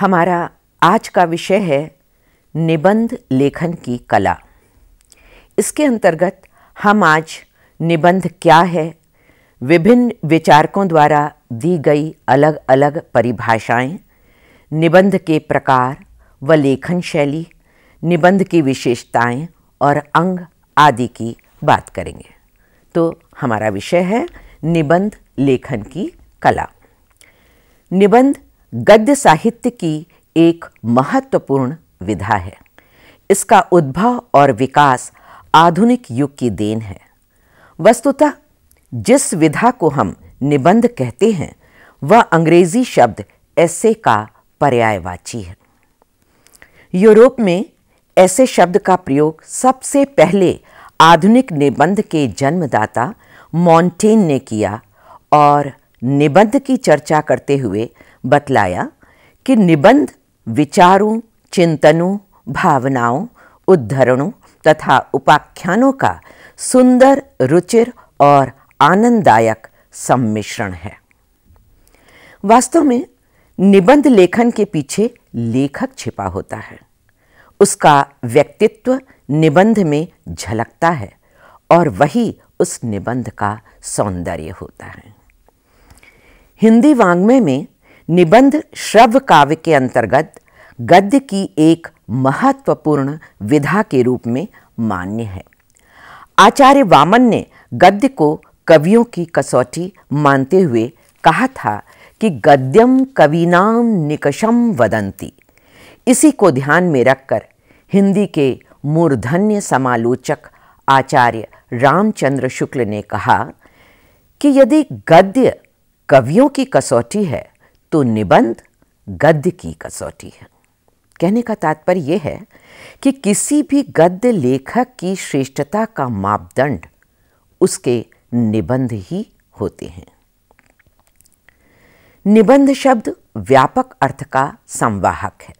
हमारा आज का विषय है निबंध लेखन की कला इसके अंतर्गत हम आज निबंध क्या है विभिन्न विचारकों द्वारा दी गई अलग अलग परिभाषाएं, निबंध के प्रकार व लेखन शैली निबंध की विशेषताएं और अंग आदि की बात करेंगे तो हमारा विषय है निबंध लेखन की कला निबंध गद्य साहित्य की एक महत्वपूर्ण विधा है इसका उद्भव और विकास आधुनिक युग की देन है वस्तुतः जिस विधा को हम निबंध कहते हैं वह अंग्रेजी शब्द ऐसे का पर्यायवाची है यूरोप में ऐसे शब्द का प्रयोग सबसे पहले आधुनिक निबंध के जन्मदाता मॉन्टेन ने किया और निबंध की चर्चा करते हुए बतलाया कि निबंध विचारों चिंतनों भावनाओं उद्धरणों तथा उपाख्यानों का सुंदर रुचिर और आनंददायक सम्मिश्रण है वास्तव में निबंध लेखन के पीछे लेखक छिपा होता है उसका व्यक्तित्व निबंध में झलकता है और वही उस निबंध का सौंदर्य होता है हिंदी में, में निबंध श्रव्य काव्य के अंतर्गत गद्य की एक महत्वपूर्ण विधा के रूप में मान्य है आचार्य वामन ने गद्य को कवियों की कसौटी मानते हुए कहा था कि गद्यम कविनाम निकषम वदंती इसी को ध्यान में रखकर हिंदी के मूर्धन्य समालोचक आचार्य रामचंद्र शुक्ल ने कहा कि यदि गद्य कवियों की कसौटी है तो निबंध गद्य की कसौटी है कहने का तात्पर्य यह है कि किसी भी गद्य लेखक की श्रेष्ठता का मापदंड उसके निबंध ही होते हैं निबंध शब्द व्यापक अर्थ का संवाहक है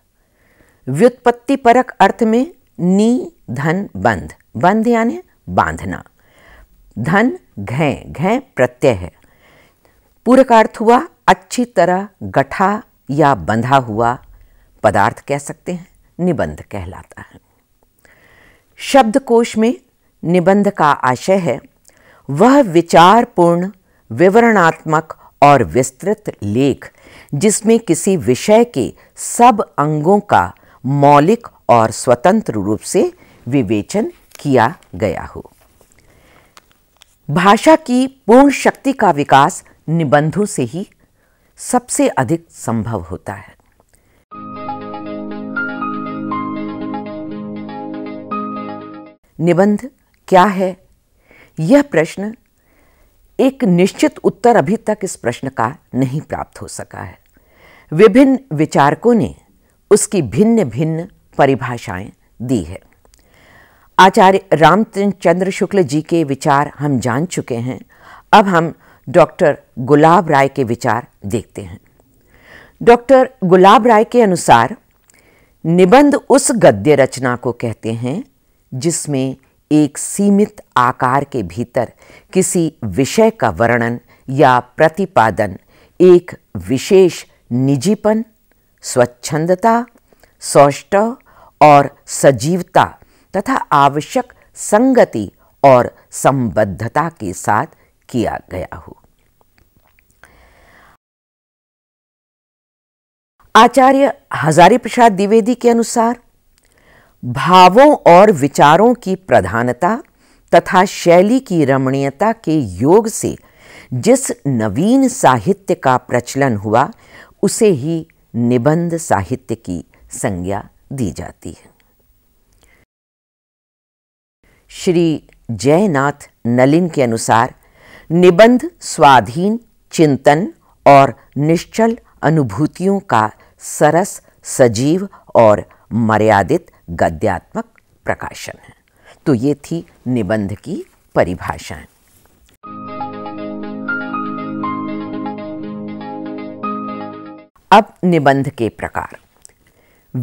व्युत्पत्ति परक अर्थ में नी धन बंध बंध यानी बांधना धन घय घय प्रत्यय है पूरक अर्थ हुआ अच्छी तरह गठा या बंधा हुआ पदार्थ कह सकते हैं निबंध कहलाता है शब्दकोश में निबंध का आशय है वह विचारपूर्ण विवरणात्मक और विस्तृत लेख जिसमें किसी विषय के सब अंगों का मौलिक और स्वतंत्र रूप से विवेचन किया गया हो भाषा की पूर्ण शक्ति का विकास निबंधों से ही सबसे अधिक संभव होता है निबंध क्या है यह प्रश्न एक निश्चित उत्तर अभी तक इस प्रश्न का नहीं प्राप्त हो सका है विभिन्न विचारकों ने उसकी भिन्न भिन्न परिभाषाएं दी है आचार्य रामचंद्र शुक्ल जी के विचार हम जान चुके हैं अब हम डॉक्टर गुलाब राय के विचार देखते हैं डॉक्टर गुलाब राय के अनुसार निबंध उस गद्य रचना को कहते हैं जिसमें एक सीमित आकार के भीतर किसी विषय का वर्णन या प्रतिपादन एक विशेष निजीपन स्वच्छंदता सौष्ट और सजीवता तथा आवश्यक संगति और संबद्धता के साथ किया गया हो आचार्य हजारी प्रसाद द्विवेदी के अनुसार भावों और विचारों की प्रधानता तथा शैली की रमणीयता के योग से जिस नवीन साहित्य का प्रचलन हुआ उसे ही निबंध साहित्य की संज्ञा दी जाती है श्री जयनाथ नलिन के अनुसार निबंध स्वाधीन चिंतन और निश्चल अनुभूतियों का सरस सजीव और मर्यादित गद्यात्मक प्रकाशन है तो ये थी निबंध की परिभाषाएं अब निबंध के प्रकार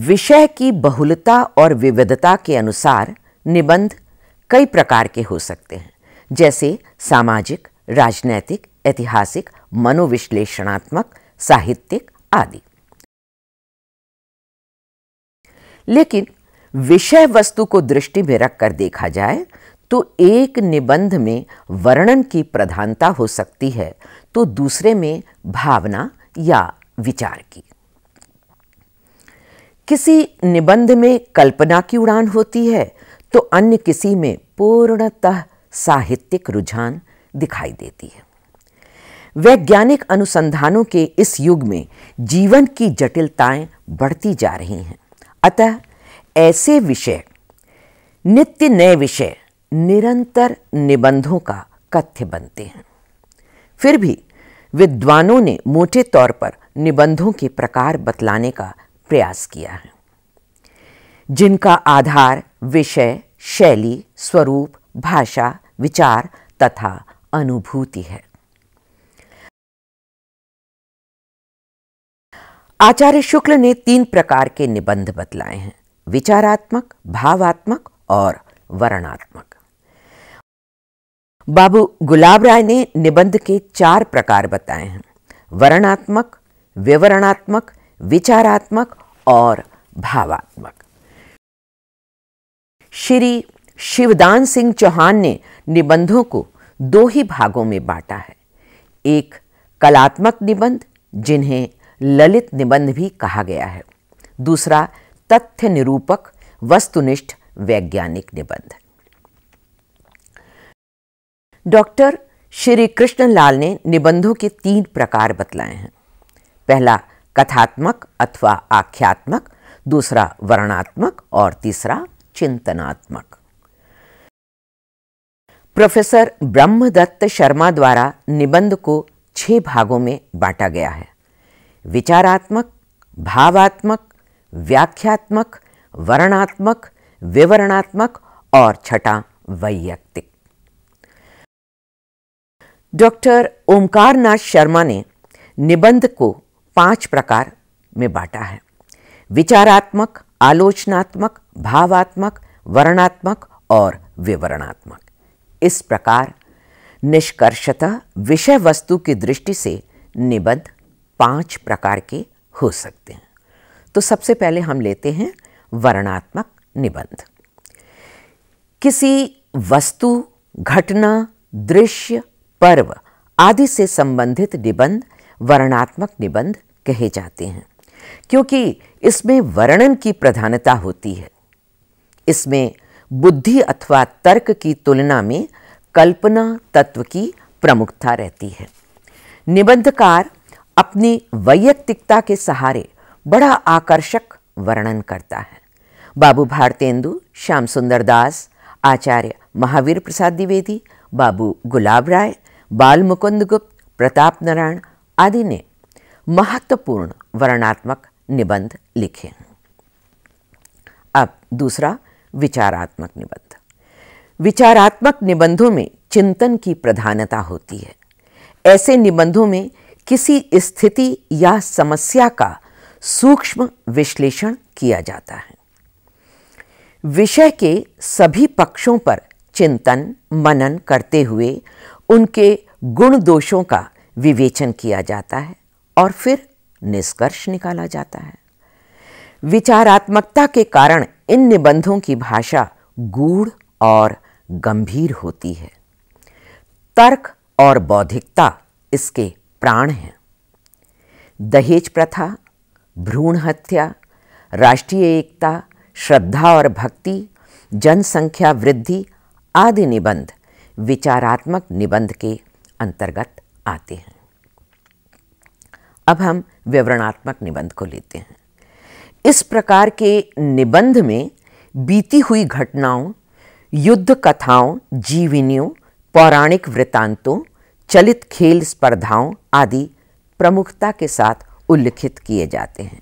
विषय की बहुलता और विविधता के अनुसार निबंध कई प्रकार के हो सकते हैं जैसे सामाजिक राजनैतिक ऐतिहासिक मनोविश्लेषणात्मक साहित्यिक आदि लेकिन विषय वस्तु को दृष्टि में रखकर देखा जाए तो एक निबंध में वर्णन की प्रधानता हो सकती है तो दूसरे में भावना या विचार की किसी निबंध में कल्पना की उड़ान होती है तो अन्य किसी में पूर्णतः साहित्यिक रुझान दिखाई देती है वैज्ञानिक अनुसंधानों के इस युग में जीवन की जटिलताएं बढ़ती जा रही हैं अतः ऐसे विषय नित्य नए विषय निरंतर निबंधों का कथ्य बनते हैं फिर भी विद्वानों ने मोटे तौर पर निबंधों के प्रकार बतलाने का प्रयास किया है जिनका आधार विषय शैली स्वरूप भाषा विचार तथा अनुभूति है आचार्य शुक्ल ने तीन प्रकार के निबंध बतलाए हैं विचारात्मक भावात्मक और वर्णात्मक बाबू गुलाब राय ने निबंध के चार प्रकार बताए हैं वर्णात्मक विवरणात्मक विचारात्मक और भावात्मक श्री शिवदान सिंह चौहान ने निबंधों को दो ही भागों में बांटा है एक कलात्मक निबंध जिन्हें ललित निबंध भी कहा गया है दूसरा तथ्य निरूपक वस्तुनिष्ठ वैज्ञानिक निबंध डॉक्टर श्री कृष्णलाल ने निबंधों के तीन प्रकार बतलाए हैं पहला कथात्मक अथवा आख्यात्मक दूसरा वर्णात्मक और तीसरा चिंतनात्मक प्रोफेसर ब्रह्मदत्त शर्मा द्वारा निबंध को छह भागों में बांटा गया है विचारात्मक भावात्मक व्याख्यात्मक वर्णात्मक विवरणात्मक और छठा वैयक्तिक डॉक्टर नाथ शर्मा ने निबंध को पांच प्रकार में बांटा है विचारात्मक आलोचनात्मक भावात्मक वर्णात्मक और विवरणात्मक इस प्रकार निष्कर्षतः विषय वस्तु की दृष्टि से निबंध पांच प्रकार के हो सकते हैं तो सबसे पहले हम लेते हैं वर्णात्मक निबंध किसी वस्तु घटना दृश्य पर्व आदि से संबंधित निबंध वर्णात्मक निबंध कहे जाते हैं क्योंकि इसमें वर्णन की प्रधानता होती है इसमें बुद्धि अथवा तर्क की तुलना में कल्पना तत्व की प्रमुखता रहती है निबंधकार अपनी वैयक्तिकता के सहारे बड़ा आकर्षक वर्णन करता है बाबू भारतेंदु श्याम सुंदर दास आचार्य महावीर प्रसाद द्विवेदी बाबू गुलाब राय बाल मुकुंद गुप्त प्रताप नारायण आदि ने महत्वपूर्ण वर्णात्मक निबंध लिखे हैं अब दूसरा विचारात्मक निबंध विचारात्मक निबंधों में चिंतन की प्रधानता होती है ऐसे निबंधों में किसी स्थिति या समस्या का सूक्ष्म विश्लेषण किया जाता है विषय के सभी पक्षों पर चिंतन मनन करते हुए उनके गुण दोषों का विवेचन किया जाता है और फिर निष्कर्ष निकाला जाता है विचारात्मकता के कारण इन निबंधों की भाषा गूढ़ और गंभीर होती है तर्क और बौद्धिकता इसके प्राण हैं दहेज प्रथा भ्रूण हत्या राष्ट्रीय एकता श्रद्धा और भक्ति जनसंख्या वृद्धि आदि निबंध विचारात्मक निबंध के अंतर्गत आते हैं अब हम विवरणात्मक निबंध को लेते हैं इस प्रकार के निबंध में बीती हुई घटनाओं युद्ध कथाओं जीवनियों पौराणिक वृत्तांतों चलित खेल स्पर्धाओं आदि प्रमुखता के साथ उल्लिखित किए जाते हैं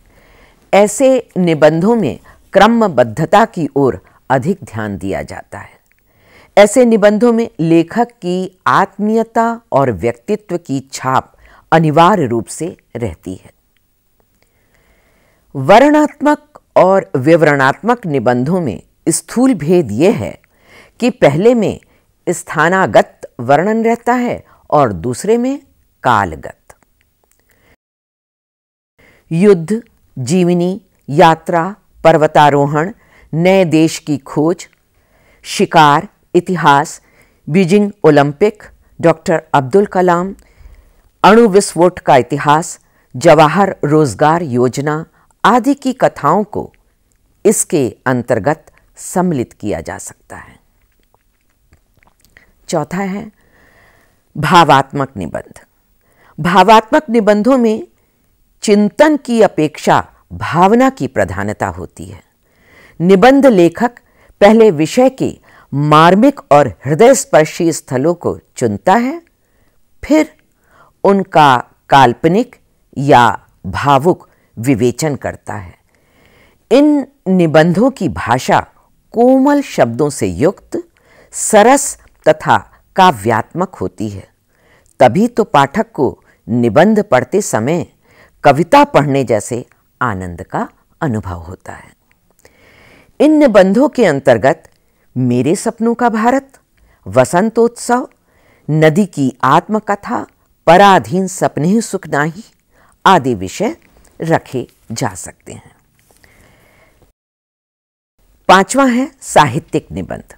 ऐसे निबंधों में क्रमबद्धता की ओर अधिक ध्यान दिया जाता है ऐसे निबंधों में लेखक की आत्मीयता और व्यक्तित्व की छाप अनिवार्य रूप से रहती है वर्णात्मक और विवरणात्मक निबंधों में स्थूल भेद यह है कि पहले में स्थानागत वर्णन रहता है और दूसरे में कालगत युद्ध जीवनी यात्रा पर्वतारोहण नए देश की खोज शिकार इतिहास Beijing Olympic doctor Abdul Kalam अणु विस्फोट का इतिहास जवाहर रोजगार योजना आदि की कथाओं को इसके अंतर्गत सम्मिलित किया जा सकता है चौथा है भावात्मक निबंध भावात्मक निबंधों में चिंतन की अपेक्षा भावना की प्रधानता होती है निबंध लेखक पहले विषय के मार्मिक और हृदय स्पर्शी स्थलों को चुनता है फिर उनका काल्पनिक या भावुक विवेचन करता है इन निबंधों की भाषा कोमल शब्दों से युक्त सरस तथा काव्यात्मक होती है तभी तो पाठक को निबंध पढ़ते समय कविता पढ़ने जैसे आनंद का अनुभव होता है इन निबंधों के अंतर्गत मेरे सपनों का भारत वसंतोत्सव नदी की आत्मकथा पराधीन सपने सुखनाही आदि विषय रखे जा सकते हैं पांचवा है साहित्यिक निबंध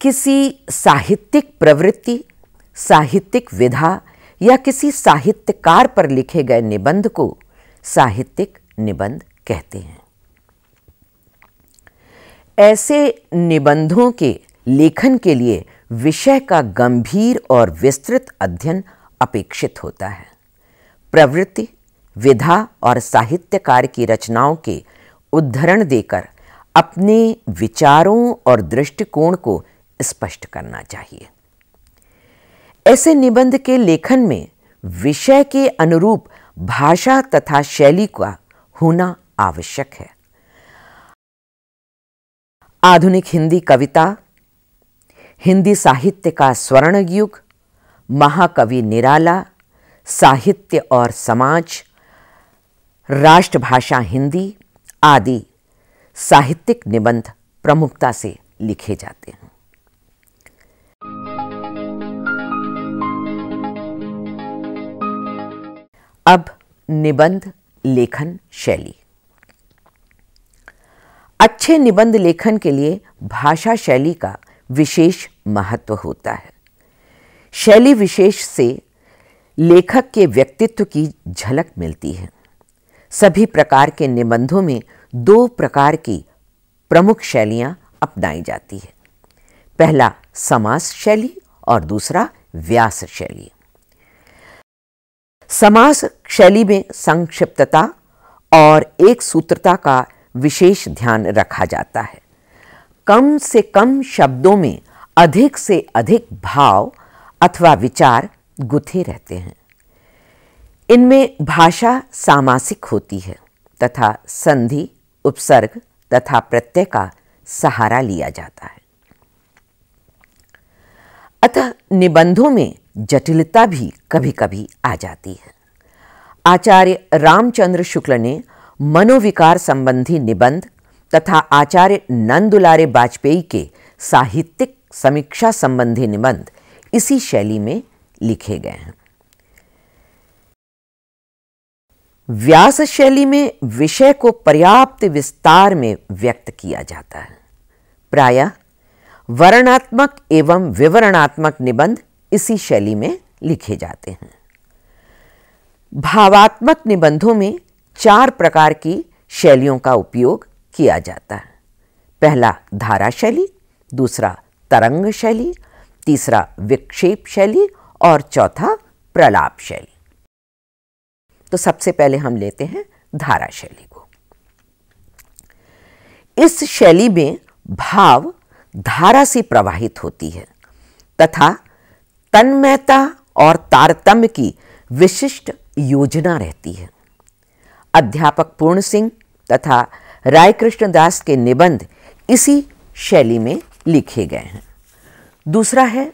किसी साहित्यिक प्रवृत्ति साहित्यिक विधा या किसी साहित्यकार पर लिखे गए निबंध को साहित्यिक निबंध कहते हैं ऐसे निबंधों के लेखन के लिए विषय का गंभीर और विस्तृत अध्ययन अपेक्षित होता है प्रवृत्ति विधा और साहित्यकार की रचनाओं के उद्धरण देकर अपने विचारों और दृष्टिकोण को स्पष्ट करना चाहिए ऐसे निबंध के लेखन में विषय के अनुरूप भाषा तथा शैली का होना आवश्यक है आधुनिक हिंदी कविता हिंदी साहित्य का स्वर्ण युग महाकवि निराला साहित्य और समाज राष्ट्रभाषा हिंदी आदि साहित्यिक निबंध प्रमुखता से लिखे जाते हैं अब निबंध लेखन शैली अच्छे निबंध लेखन के लिए भाषा शैली का विशेष महत्व होता है शैली विशेष से लेखक के व्यक्तित्व की झलक मिलती है सभी प्रकार के निबंधों में दो प्रकार की प्रमुख शैलियां अपनाई जाती है पहला समास शैली और दूसरा व्यास शैली समास शैली में संक्षिप्तता और एक सूत्रता का विशेष ध्यान रखा जाता है कम से कम शब्दों में अधिक से अधिक भाव अथवा विचार गुथे रहते हैं इनमें भाषा सामासिक होती है तथा संधि उपसर्ग तथा प्रत्यय का सहारा लिया जाता है अतः निबंधों में जटिलता भी कभी कभी आ जाती है आचार्य रामचंद्र शुक्ल ने मनोविकार संबंधी निबंध तथा आचार्य नंदुलारे वाजपेयी के साहित्यिक समीक्षा संबंधी निबंध इसी शैली में लिखे गए हैं व्यास शैली में विषय को पर्याप्त विस्तार में व्यक्त किया जाता है प्रायः वर्णात्मक एवं विवरणात्मक निबंध इसी शैली में लिखे जाते हैं भावात्मक निबंधों में चार प्रकार की शैलियों का उपयोग किया जाता है पहला धारा शैली दूसरा तरंग शैली तीसरा विक्षेप शैली और चौथा प्रलाप शैली तो सबसे पहले हम लेते हैं धारा शैली को इस शैली में भाव धारा से प्रवाहित होती है तथा तन्मयता और तारतम्य की विशिष्ट योजना रहती है अध्यापक पूर्ण सिंह तथा राय कृष्ण दास के निबंध इसी शैली में लिखे गए हैं दूसरा है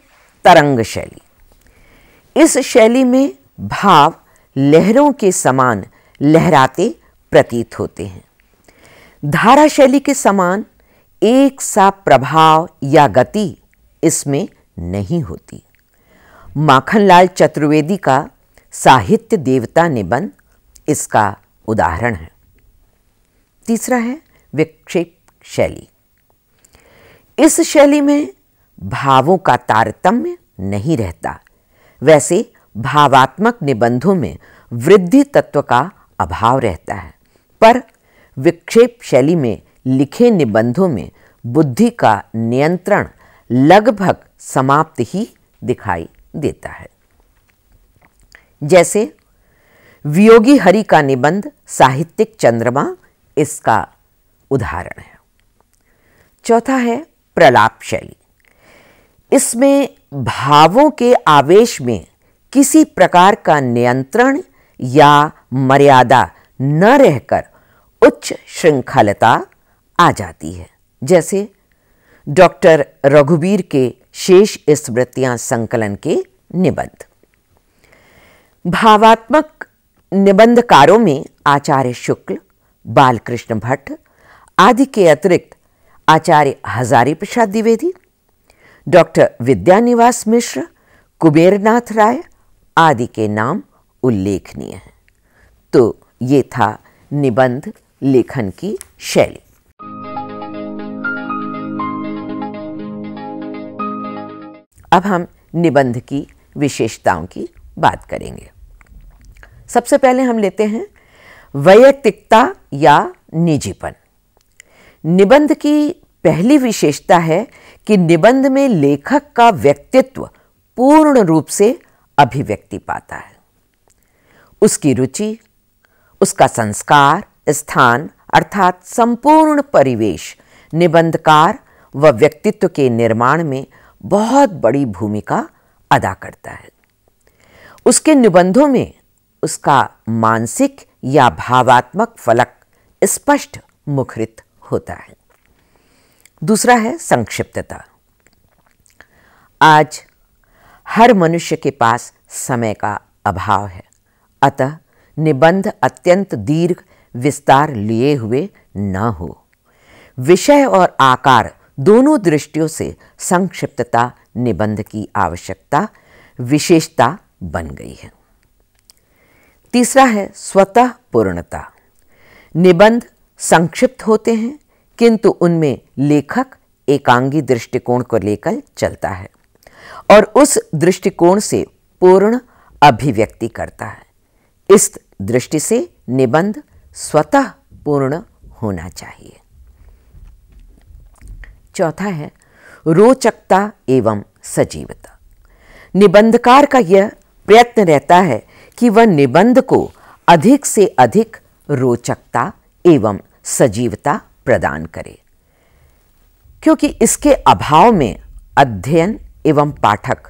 तरंग शैली इस शैली में भाव लहरों के समान लहराते प्रतीत होते हैं धारा शैली के समान एक सा प्रभाव या गति इसमें नहीं होती माखनलाल चतुर्वेदी का साहित्य देवता निबंध इसका उदाहरण है तीसरा है विक्षेप शैली इस शैली में भावों का तारतम्य नहीं रहता वैसे भावात्मक निबंधों में वृद्धि तत्व का अभाव रहता है पर विक्षेप शैली में लिखे निबंधों में बुद्धि का नियंत्रण लगभग समाप्त ही दिखाई देता है जैसे वियोगी हरि का निबंध साहित्यिक चंद्रमा इसका उदाहरण है चौथा है प्रलाप शैली इसमें भावों के आवेश में किसी प्रकार का नियंत्रण या मर्यादा न रहकर उच्च श्रृंखलता आ जाती है जैसे डॉक्टर रघुवीर के शेष स्मृतियां संकलन के निबंध भावात्मक निबंधकारों में आचार्य शुक्ल बालकृष्ण भट्ट आदि के अतिरिक्त आचार्य हजारी प्रसाद द्विवेदी डॉक्टर विद्यानिवास मिश्र कुबेरनाथ राय आदि के नाम उल्लेखनीय हैं तो ये था निबंध लेखन की शैली अब हम निबंध की विशेषताओं की बात करेंगे सबसे पहले हम लेते हैं वैयक्तिकता या निजीपन निबंध की पहली विशेषता है कि निबंध में लेखक का व्यक्तित्व पूर्ण रूप से अभिव्यक्ति पाता है उसकी रुचि उसका संस्कार स्थान अर्थात संपूर्ण परिवेश निबंधकार व व्यक्तित्व के निर्माण में बहुत बड़ी भूमिका अदा करता है उसके निबंधों में उसका मानसिक या भावात्मक फलक स्पष्ट मुखरित होता है दूसरा है संक्षिप्तता आज हर मनुष्य के पास समय का अभाव है अतः निबंध अत्यंत दीर्घ विस्तार लिए हुए न हो विषय और आकार दोनों दृष्टियों से संक्षिप्तता निबंध की आवश्यकता विशेषता बन गई है तीसरा है स्वतः पूर्णता निबंध संक्षिप्त होते हैं किंतु उनमें लेखक एकांगी दृष्टिकोण को लेकर चलता है और उस दृष्टिकोण से पूर्ण अभिव्यक्ति करता है इस दृष्टि से निबंध स्वतः पूर्ण होना चाहिए चौथा है रोचकता एवं सजीवता निबंधकार का यह प्रयत्न रहता है कि वह निबंध को अधिक से अधिक रोचकता एवं सजीवता प्रदान करे क्योंकि इसके अभाव में अध्ययन एवं पाठक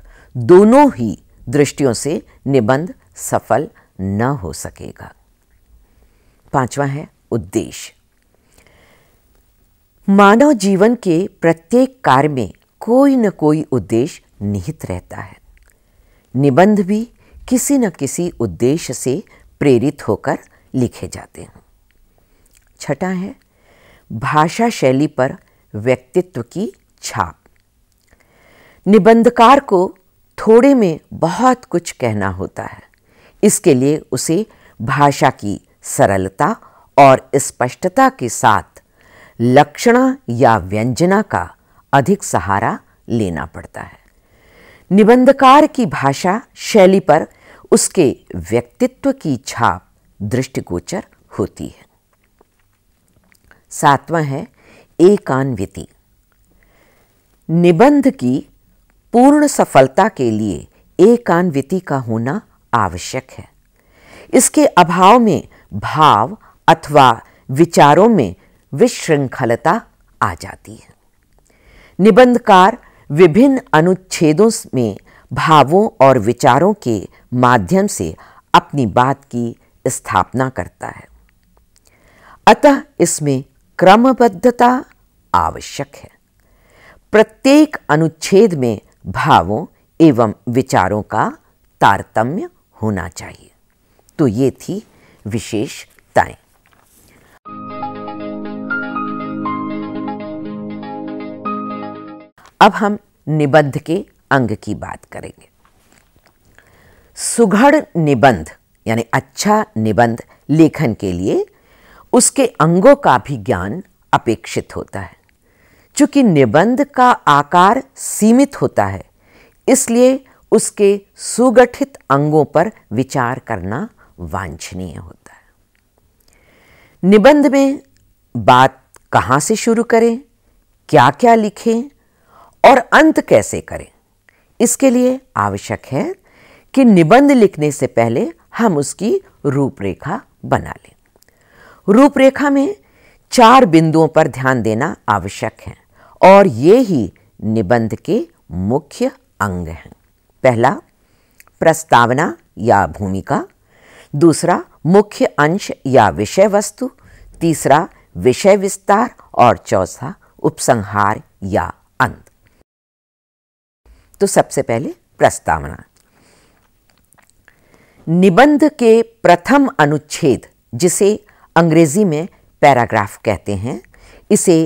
दोनों ही दृष्टियों से निबंध सफल न हो सकेगा पांचवा है उद्देश्य मानव जीवन के प्रत्येक कार्य में कोई न कोई उद्देश्य निहित रहता है निबंध भी किसी न किसी उद्देश्य से प्रेरित होकर लिखे जाते हैं छठा है भाषा शैली पर व्यक्तित्व की छाप निबंधकार को थोड़े में बहुत कुछ कहना होता है इसके लिए उसे भाषा की सरलता और स्पष्टता के साथ लक्षणा या व्यंजना का अधिक सहारा लेना पड़ता है निबंधकार की भाषा शैली पर उसके व्यक्तित्व की छाप दृष्टिगोचर होती है सातवां है एकान्विति निबंध की पूर्ण सफलता के लिए एकान्विति का होना आवश्यक है इसके अभाव में भाव अथवा विचारों में विश्रृंखलता आ जाती है निबंधकार विभिन्न अनुच्छेदों में भावों और विचारों के माध्यम से अपनी बात की स्थापना करता है अतः इसमें क्रमबद्धता आवश्यक है प्रत्येक अनुच्छेद में भावों एवं विचारों का तारतम्य होना चाहिए तो ये थी विशेषताएं अब हम निबंध के अंग की बात करेंगे सुघड़ निबंध यानी अच्छा निबंध लेखन के लिए उसके अंगों का भी ज्ञान अपेक्षित होता है चूंकि निबंध का आकार सीमित होता है इसलिए उसके सुगठित अंगों पर विचार करना वांछनीय होता है निबंध में बात कहाँ से शुरू करें क्या क्या लिखें और अंत कैसे करें इसके लिए आवश्यक है कि निबंध लिखने से पहले हम उसकी रूपरेखा बना लें रूपरेखा में चार बिंदुओं पर ध्यान देना आवश्यक है और ये ही निबंध के मुख्य अंग हैं पहला प्रस्तावना या भूमिका दूसरा मुख्य अंश या विषय वस्तु तीसरा विषय विस्तार और चौथा उपसंहार या अंत तो सबसे पहले प्रस्तावना निबंध के प्रथम अनुच्छेद जिसे अंग्रेजी में पैराग्राफ कहते हैं इसे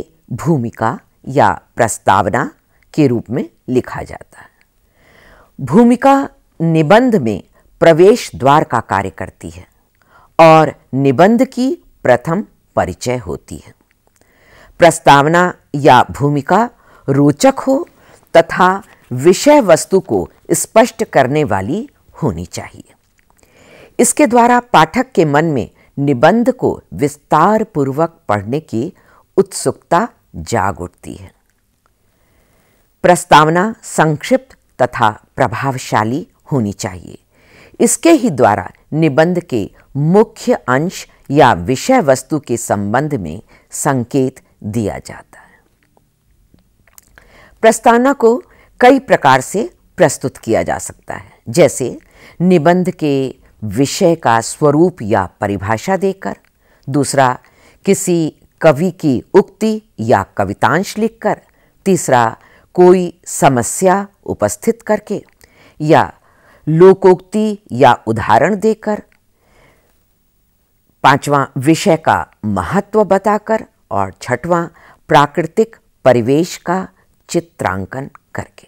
भूमिका या प्रस्तावना के रूप में लिखा जाता है भूमिका निबंध में प्रवेश द्वार का कार्य करती है और निबंध की प्रथम परिचय होती है प्रस्तावना या भूमिका रोचक हो तथा विषय वस्तु को स्पष्ट करने वाली होनी चाहिए इसके द्वारा पाठक के मन में निबंध को विस्तार पूर्वक पढ़ने की उत्सुकता जाग उठती है प्रस्तावना संक्षिप्त तथा प्रभावशाली होनी चाहिए इसके ही द्वारा निबंध के मुख्य अंश या विषय वस्तु के संबंध में संकेत दिया जाता है प्रस्तावना को कई प्रकार से प्रस्तुत किया जा सकता है जैसे निबंध के विषय का स्वरूप या परिभाषा देकर दूसरा किसी कवि की उक्ति या कवितांश लिखकर तीसरा कोई समस्या उपस्थित करके या लोकोक्ति या उदाहरण देकर पांचवा विषय का महत्व बताकर और छठवां प्राकृतिक परिवेश का चित्रांकन करके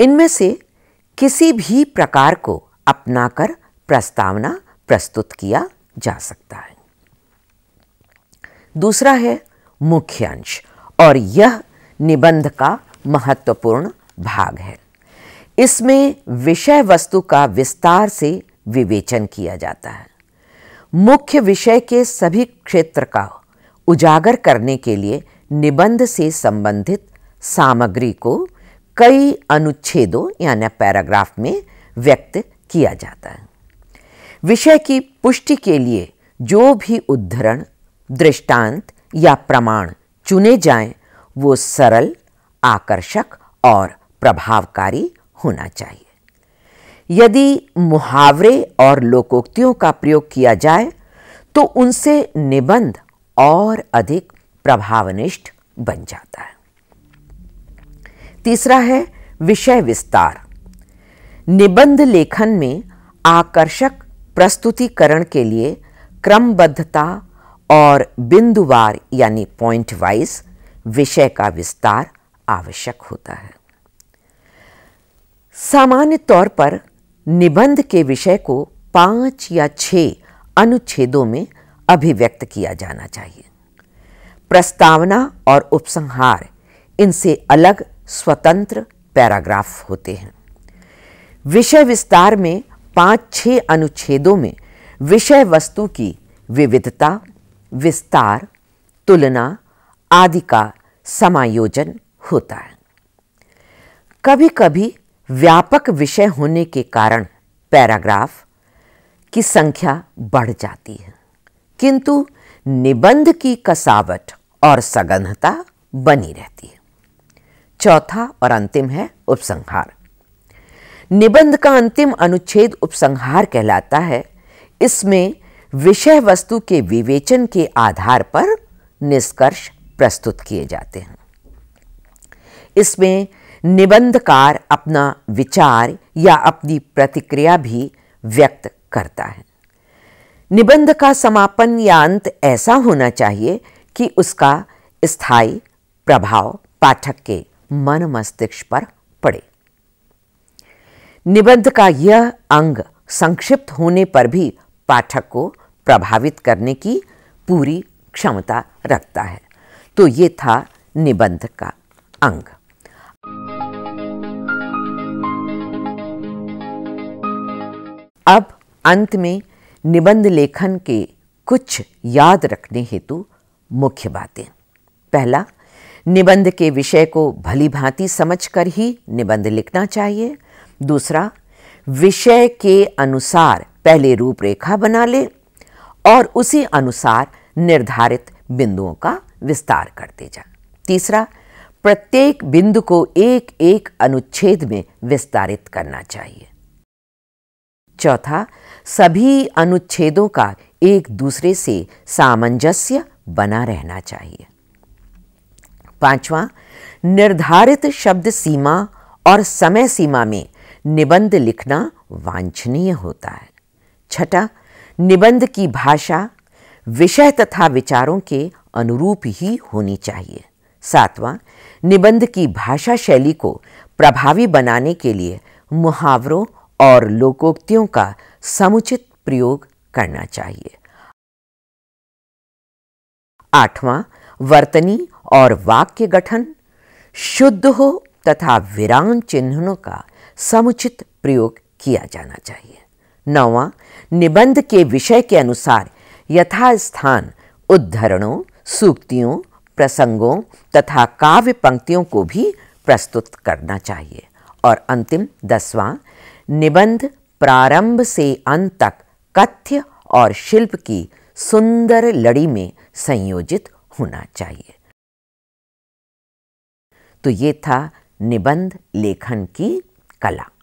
इनमें से किसी भी प्रकार को अपनाकर प्रस्तावना प्रस्तुत किया जा सकता है दूसरा है मुख्यांश और यह निबंध का महत्वपूर्ण भाग है इसमें विषय वस्तु का विस्तार से विवेचन किया जाता है मुख्य विषय के सभी क्षेत्र का उजागर करने के लिए निबंध से संबंधित सामग्री को कई अनुच्छेदों यानी पैराग्राफ में व्यक्त किया जाता है विषय की पुष्टि के लिए जो भी उद्धरण दृष्टांत या प्रमाण चुने जाएं वो सरल आकर्षक और प्रभावकारी होना चाहिए यदि मुहावरे और लोकोक्तियों का प्रयोग किया जाए तो उनसे निबंध और अधिक प्रभावनिष्ठ बन जाता है तीसरा है विषय विस्तार निबंध लेखन में आकर्षक प्रस्तुतिकरण के लिए क्रमबद्धता और बिंदुवार यानी पॉइंट वाइज विषय का विस्तार आवश्यक होता है सामान्य तौर पर निबंध के विषय को पांच या छह अनुच्छेदों में अभिव्यक्त किया जाना चाहिए प्रस्तावना और उपसंहार इनसे अलग स्वतंत्र पैराग्राफ होते हैं विषय विस्तार में पांच छह अनुच्छेदों में विषय वस्तु की विविधता विस्तार तुलना आदि का समायोजन होता है कभी कभी व्यापक विषय होने के कारण पैराग्राफ की संख्या बढ़ जाती है किंतु निबंध की कसावट और सघनता बनी रहती है चौथा और अंतिम है उपसंहार निबंध का अंतिम अनुच्छेद उपसंहार कहलाता है इसमें विषय वस्तु के विवेचन के आधार पर निष्कर्ष प्रस्तुत किए जाते हैं इसमें निबंधकार अपना विचार या अपनी प्रतिक्रिया भी व्यक्त करता है निबंध का समापन या अंत ऐसा होना चाहिए कि उसका स्थायी प्रभाव पाठक के मन मस्तिष्क पर पड़े निबंध का यह अंग संक्षिप्त होने पर भी पाठक को प्रभावित करने की पूरी क्षमता रखता है तो ये था निबंध का अंग अब अंत में निबंध लेखन के कुछ याद रखने हेतु मुख्य बातें पहला निबंध के विषय को भली भांति समझ कर ही निबंध लिखना चाहिए दूसरा विषय के अनुसार पहले रूपरेखा बना ले और उसी अनुसार निर्धारित बिंदुओं का विस्तार करते जाए तीसरा प्रत्येक बिंदु को एक एक अनुच्छेद में विस्तारित करना चाहिए चौथा सभी अनुच्छेदों का एक दूसरे से सामंजस्य बना रहना चाहिए पांचवा निर्धारित शब्द सीमा और समय सीमा में निबंध लिखना वांछनीय होता है छठा निबंध की भाषा विषय तथा विचारों के अनुरूप ही होनी चाहिए सातवां निबंध की भाषा शैली को प्रभावी बनाने के लिए मुहावरों और लोकोक्तियों का समुचित प्रयोग करना चाहिए आठवां वर्तनी और वाक्य गठन शुद्ध हो तथा विराम चिन्हों का समुचित प्रयोग किया जाना चाहिए नवा निबंध के विषय के अनुसार यथास्थान उद्धरणों सूक्तियों प्रसंगों तथा काव्य पंक्तियों को भी प्रस्तुत करना चाहिए और अंतिम दसवां निबंध प्रारंभ से अंत तक कथ्य और शिल्प की सुंदर लड़ी में संयोजित होना चाहिए तो ये था निबंध लेखन की कला